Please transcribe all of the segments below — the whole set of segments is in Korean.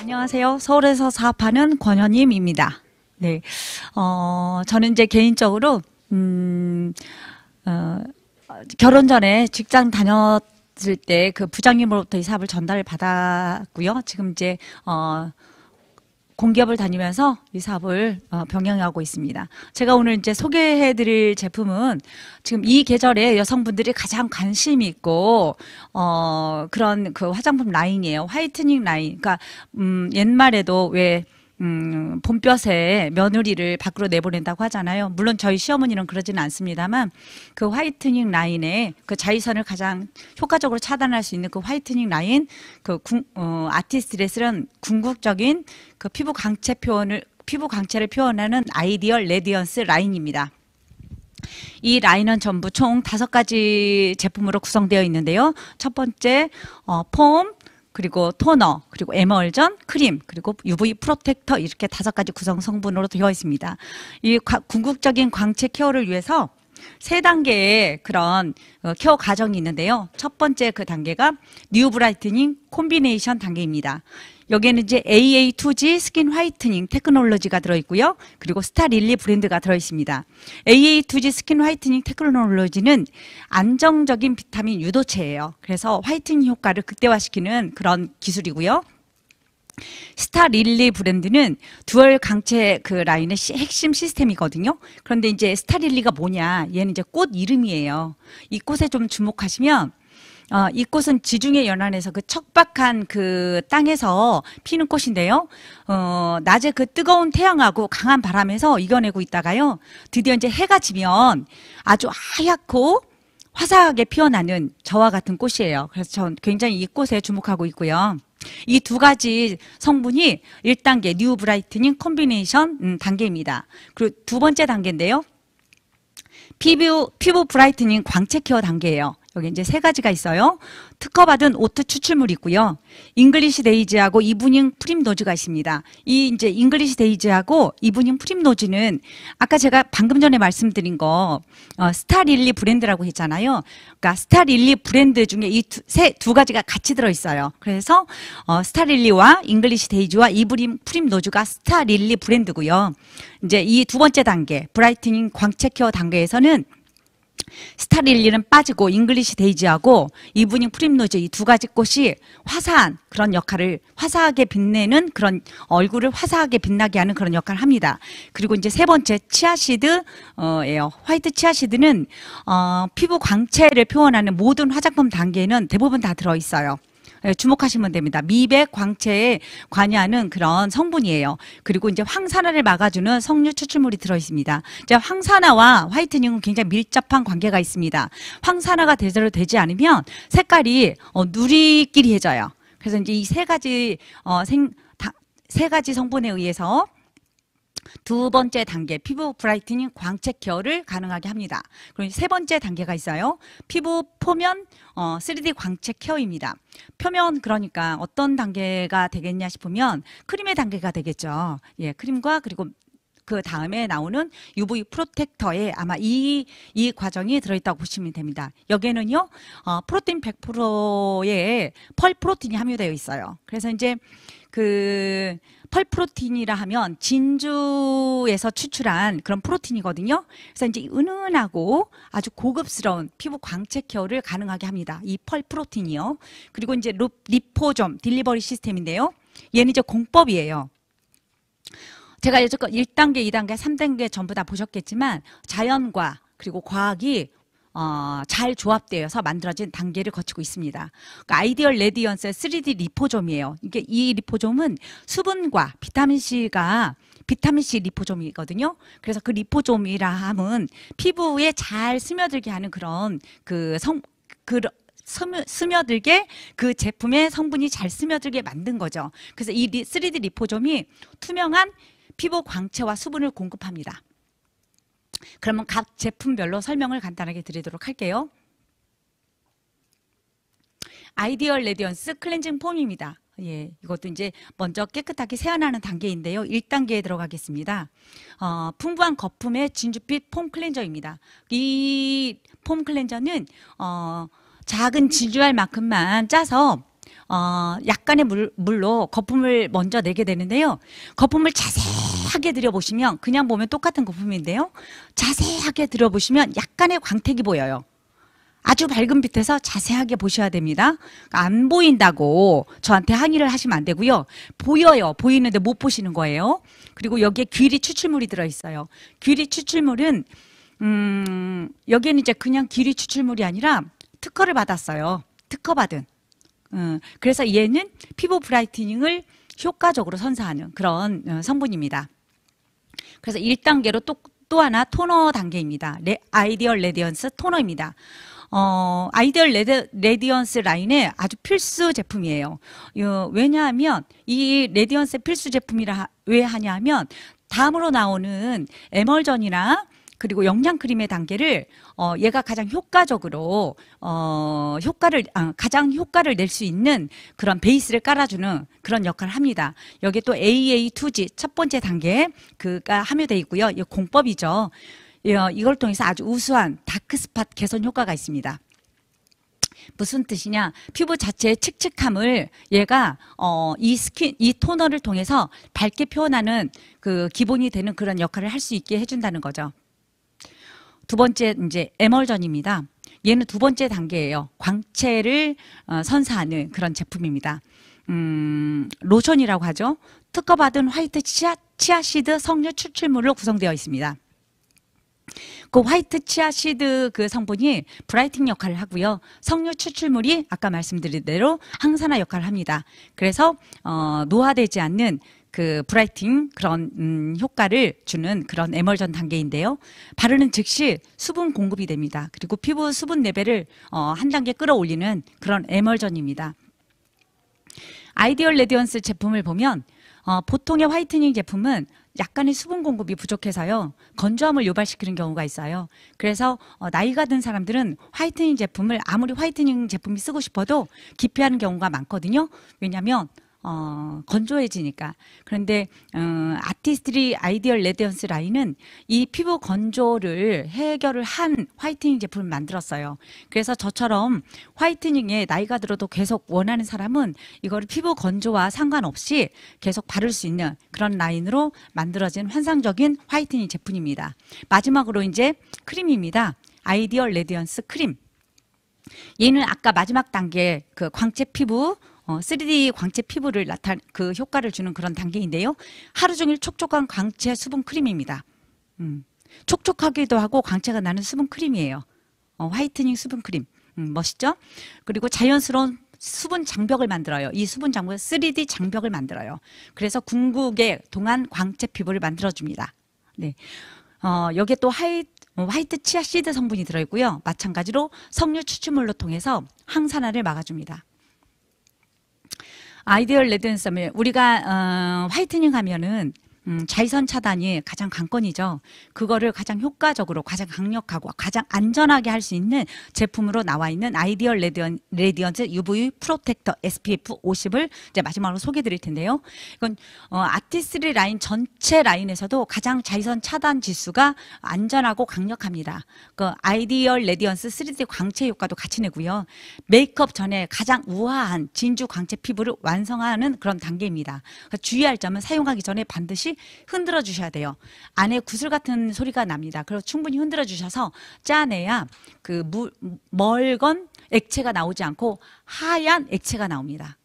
안녕하세요. 서울에서 사업하는 권현임입니다. 네. 어, 저는 이제 개인적으로, 음, 어, 결혼 전에 직장 다녔을 때 그 부장님으로부터 이 사업을 전달을 받았고요. 지금 이제, 어, 공기업을 다니면서 이 사업을 어, 병행하고 있습니다. 제가 오늘 이제 소개해 드릴 제품은 지금 이 계절에 여성분들이 가장 관심이 있고 어 그런 그 화장품 라인이에요. 화이트닝 라인. 그러니까 음 옛말에도 왜 음, 봄볕에 며느리를 밖으로 내보낸다고 하잖아요. 물론 저희 시어머니는 그러지는 않습니다만 그 화이트닝 라인에 그 자외선을 가장 효과적으로 차단할 수 있는 그 화이트닝 라인 그 궁, 어, 아티스트들의 쓰는 궁극적인 그 피부 강체 표현을 피부 강체를 표현하는 아이디얼 레디언스 라인입니다. 이 라인은 전부 총 다섯 가지 제품으로 구성되어 있는데요. 첫 번째 어, 폼, 그리고 토너, 그리고 에멀전, 크림, 그리고 UV 프로텍터 이렇게 다섯 가지 구성 성분으로 되어 있습니다. 이 궁극적인 광채 케어를 위해서 세 단계의 그런 어, 케어 과정이 있는데요. 첫 번째 그 단계가 뉴 브라이트닝 콤비네이션 단계입니다. 여기에는 이제 AA2G 스킨 화이트닝 테크놀로지가 들어있고요. 그리고 스타릴리 브랜드가 들어있습니다. AA2G 스킨 화이트닝 테크놀로지는 안정적인 비타민 유도체예요. 그래서 화이트닝 효과를 극대화시키는 그런 기술이고요. 스타 릴리 브랜드는 듀얼 강체 그 라인의 시, 핵심 시스템이거든요. 그런데 이제 스타 릴리가 뭐냐? 얘는 이제 꽃 이름이에요. 이 꽃에 좀 주목하시면 어, 이 꽃은 지중해 연안에서 그 척박한 그 땅에서 피는 꽃인데요. 어, 낮에 그 뜨거운 태양하고 강한 바람에서 이겨내고 있다가요. 드디어 이제 해가 지면 아주 하얗고 화사하게 피어나는 저와 같은 꽃이에요. 그래서 전 굉장히 이 꽃에 주목하고 있고요. 이두 가지 성분이 1단계 뉴 브라이트닝 콤비네이션 음, 단계입니다. 그리고 두 번째 단계인데요. 피부, 피부 브라이트닝 광채 케어 단계예요. 여기 이제 세 가지가 있어요. 특허받은 오트 추출물이 있고요. 잉글리시 데이지하고 이브닝 프림노즈가 있습니다. 이 이제 잉글리시 데이지하고 이브닝 프림노즈는 아까 제가 방금 전에 말씀드린 거 어, 스타릴리 브랜드라고 했잖아요. 그러니까 스타릴리 브랜드 중에 이세두 두 가지가 같이 들어 있어요. 그래서 어, 스타릴리와 잉글리시 데이지와 이브닝 프림노즈가 스타릴리 브랜드고요. 이제 이 두 번째 단계 브라이트닝 광채 케어 단계에서는 스타릴리는 빠지고 잉글리시 데이지하고 이브닝 프림노즈 이 두 가지 꽃이 화사한 그런 역할을 화사하게 빛내는 그런 얼굴을 화사하게 빛나게 하는 그런 역할을 합니다. 그리고 이제 세 번째 치아시드 예요 어, 화이트 치아시드는 어 피부 광채를 표현하는 모든 화장품 단계에는 대부분 다 들어 있어요. 예, 주목하시면 됩니다. 미백 광채에 관여하는 그런 성분이에요. 그리고 이제 황산화를 막아주는 석류 추출물이 들어 있습니다. 이제 황산화와 화이트닝은 굉장히 밀접한 관계가 있습니다. 황산화가 대제로 되지 않으면 색깔이 어, 누리끼리해져요. 그래서 이제 이 세 가지 어, 생, 세 가지 성분에 의해서 두 번째 단계 피부 브라이트닝 광채 케어를 가능하게 합니다. 그리세 번째 단계가 있어요. 피부 표면 어, 3D 광채결입니다. 표면 그러니까 어떤 단계가 되겠냐 싶으면 크림의 단계가 되겠죠. 예, 크림과 그리고 그 다음에 나오는 UV 프로텍터에 아마 이, 이 과정이 들어있다고 보시면 됩니다. 여기에는요, 어, 프로틴 100%에 펄 프로틴이 함유되어 있어요. 그래서 이제 그, 펄 프로틴이라 하면 진주에서 추출한 그런 프로틴이거든요. 그래서 이제 은은하고 아주 고급스러운 피부 광채 케어를 가능하게 합니다. 이 펄 프로틴이요. 그리고 이제 루, 리포점 딜리버리 시스템인데요. 얘는 이제 공법이에요. 제가 여태껏 1단계, 2단계, 3단계 전부 다 보셨겠지만 자연과 그리고 과학이 어, 잘 조합되어서 만들어진 단계를 거치고 있습니다. 그러니까 아이디얼 레디언스의 3D 리포점이에요. 이게 이 리포점은 수분과 비타민C가 비타민C 리포점이거든요. 그래서 그 리포점이라 함은 피부에 잘 스며들게 하는 그런 그 성, 그, 스며들게 그 제품의 성분이 잘 스며들게 만든 거죠. 그래서 이 3D 리포점이 투명한 피부 광채와 수분을 공급합니다. 그러면 각 제품별로 설명을 간단하게 드리도록 할게요. 아이디얼 레디언스 클렌징 폼입니다. 예, 이것도 이제 먼저 깨끗하게 세안하는 단계인데요. 1단계에 들어가겠습니다. 어, 풍부한 거품의 진주빛 폼 클렌저입니다. 이 폼 클렌저는 어, 작은 진주알만큼만 짜서 어, 약간의 물, 물로 거품을 먼저 내게 되는데요. 거품을 자세하게 들여보시면 그냥 보면 똑같은 거품인데요. 자세하게 들여보시면 약간의 광택이 보여요. 아주 밝은 빛에서 자세하게 보셔야 됩니다. 그러니까 안 보인다고 저한테 항의를 하시면 안 되고요. 보여요. 보이는데 못 보시는 거예요. 그리고 여기에 귀리 추출물이 들어있어요. 귀리 추출물은 음, 여기에는 이제 그냥 귀리 추출물이 아니라 특허를 받았어요. 특허받은 어, 그래서 얘는 피부 브라이트닝을 효과적으로 선사하는 그런 어, 성분입니다. 그래서 1단계로 또, 또 하나 토너 단계입니다. 레, 아이디얼 레디언스 토너입니다. 어, 아이디얼 레디, 레디언스 라인의 아주 필수 제품이에요. 요, 왜냐하면 이 레디언스의 필수 제품이라 왜 하냐면 다음으로 나오는 에멀전이나 그리고 영양 크림의 단계를 어, 얘가 가장 효과적으로 어, 효과를 아, 가장 효과를 낼 수 있는 그런 베이스를 깔아주는 그런 역할을 합니다. 여기 또 AA2G 첫 번째 단계 그가 함유되어 있고요. 이 공법이죠. 예, 이걸 통해서 아주 우수한 다크 스팟 개선 효과가 있습니다. 무슨 뜻이냐? 피부 자체의 칙칙함을 얘가 어, 이 스킨 이 토너를 통해서 밝게 표현하는 그 기본이 되는 그런 역할을 할 수 있게 해준다는 거죠. 두 번째 이제 에멀전입니다. 얘는 두 번째 단계예요. 광채를 어, 선사하는 그런 제품입니다. 음, 로션이라고 하죠. 특허받은 화이트 치아, 치아시드 석류 추출물로 구성되어 있습니다. 그 화이트 치아시드 그 성분이 브라이팅 역할을 하고요. 석류 추출물이 아까 말씀드린 대로 항산화 역할을 합니다. 그래서 어, 노화되지 않는 그 브라이팅 그런 음, 효과를 주는 그런 에멀전 단계인데요. 바르는 즉시 수분 공급이 됩니다. 그리고 피부 수분 레벨을 어, 한 단계 끌어올리는 그런 에멀전입니다. 아이디얼 레디언스 제품을 보면 어, 보통의 화이트닝 제품은 약간의 수분 공급이 부족해서요 건조함을 유발시키는 경우가 있어요 그래서 어, 나이가 든 사람들은 화이트닝 제품을 아무리 화이트닝 제품이 쓰고 싶어도 기피하는 경우가 많거든요 왜냐하면 어, 건조해지니까. 그런데 어, 아티스트리 아이디얼 레디언스 라인은 이 피부 건조를 해결을 한 화이트닝 제품을 만들었어요. 그래서 저처럼 화이트닝에 나이가 들어도 계속 원하는 사람은 이거를 피부 건조와 상관없이 계속 바를 수 있는 그런 라인으로 만들어진 환상적인 화이트닝 제품입니다. 마지막으로 이제 크림입니다. 아이디얼 레디언스 크림. 얘는 아까 마지막 단계 그 광채 피부 3D 어, 광채 피부를 나타 그 효과를 주는 그런 단계인데요. 하루 종일 촉촉한 광채 수분 크림입니다. 음, 촉촉하기도 하고 광채가 나는 수분 크림이에요. 어, 화이트닝 수분 크림. 음, 멋있죠? 그리고 자연스러운 수분 장벽을 만들어요. 이 수분 장벽 3D 장벽을 만들어요. 그래서 궁극의 동안 광채 피부를 만들어 줍니다. 네. 어, 여기에 또 하이 어, 화이트 치아 시드 성분이 들어있고요. 마찬가지로 석류 추출물로 통해서 항산화를 막아줍니다. 아이디어를 내던 썸에 우리가 어, 화이트닝 하면은 음, 자외선 차단이 가장 관건이죠. 그거를 가장 효과적으로, 가장 강력하고 가장 안전하게 할 수 있는 제품으로 나와 있는 아이디얼 레디언, 레디언스 UV 프로텍터 SPF 50을 이제 마지막으로 소개해 드릴 텐데요. 이건 어, 아티스리 라인 전체 라인에서도 가장 자외선 차단 지수가 안전하고 강력합니다. 그 아이디얼 레디언스 3D 광채 효과도 같이 내고요. 메이크업 전에 가장 우아한 진주 광채 피부를 완성하는 그런 단계입니다. 그러니까 주의할 점은 사용하기 전에 반드시 없이 흔들어 주셔야 돼요. 안에 구슬 같은 소리가 납니다. 그래서 충분히 흔들어 주셔서 짜내야 그 물, 멀건 액체가 나오지 않고 하얀 액체가 나옵니다.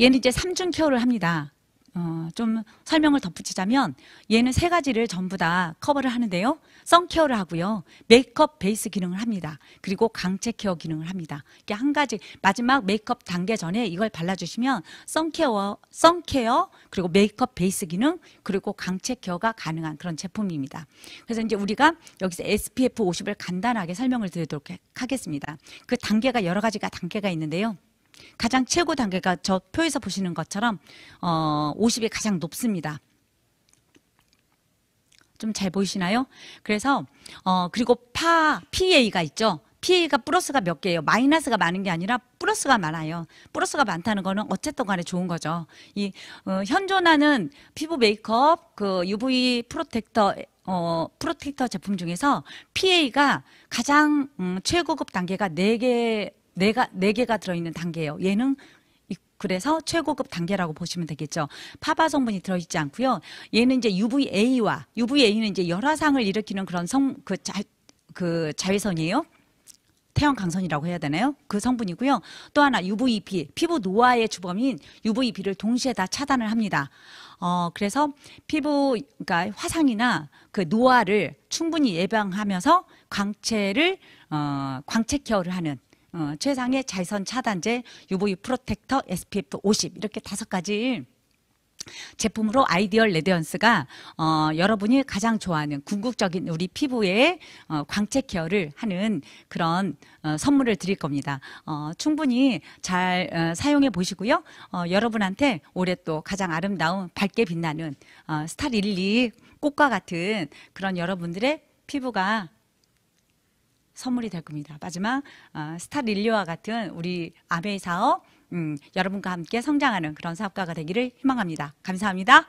얘는 이제 삼중 케어를 합니다. 어, 좀 설명을 덧붙이자면 얘는 세 가지를 전부 다 커버를 하는데요. 선 케어를 하고요. 메이크업 베이스 기능을 합니다. 그리고 강체 케어 기능을 합니다. 이게 한 가지 마지막 메이크업 단계 전에 이걸 발라주시면 선 케어, 선 케어 그리고 메이크업 베이스 기능 그리고 강체 케어가 가능한 그런 제품입니다. 그래서 이제 우리가 여기서 SPF 50을 간단하게 설명을 드리도록 하겠습니다. 그 단계가 여러 가지가 단계가 있는데요. 가장 최고 단계가 저 표에서 보시는 것처럼 어, 50이 가장 높습니다. 좀 잘 보이시나요? 그래서 어, 그리고 파 PA가 있죠. PA가 플러스가 몇 개예요? 마이너스가 많은 게 아니라 플러스가 많아요. 플러스가 많다는 거는 어쨌든 간에 좋은 거죠. 이 어, 현존하는 피부 메이크업 그 UV 프로텍터 어, 프로텍터 제품 중에서 PA가 가장 음, 최고급 단계가 4개 네가 네 개가 들어있는 단계예요. 얘는 그래서 최고급 단계라고 보시면 되겠죠. 파바 성분이 들어있지 않고요. 얘는 이제 UVA와 UVA는 이제 열화상을 일으키는 그런 성 그자그 그 자외선이에요. 태양 강선이라고 해야 되나요? 그 성분이고요. 또 하나 UVB 피부 노화의 주범인 UVB를 동시에 다 차단을 합니다. 어 그래서 피부 그러니까 화상이나 그 노화를 충분히 예방하면서 광채를 어 광채 케어를 하는 어, 최상의 자외선 차단제, UV 프로텍터, SPF 50 이렇게 다섯 가지 제품으로 아이디얼 레디언스가 어, 여러분이 가장 좋아하는 궁극적인 우리 피부에 어, 광채 케어를 하는 그런 어, 선물을 드릴 겁니다. 어, 충분히 잘 어, 사용해 보시고요. 어, 여러분한테 올해 또 가장 아름다운 밝게 빛나는 어, 스타 릴리 꽃과 같은 그런 여러분들의 피부가 선물이 될 겁니다. 마지막 어, 스타릴리와 같은 우리 아베이 사업 음, 여러분과 함께 성장하는 그런 사업가가 되기를 희망합니다. 감사합니다.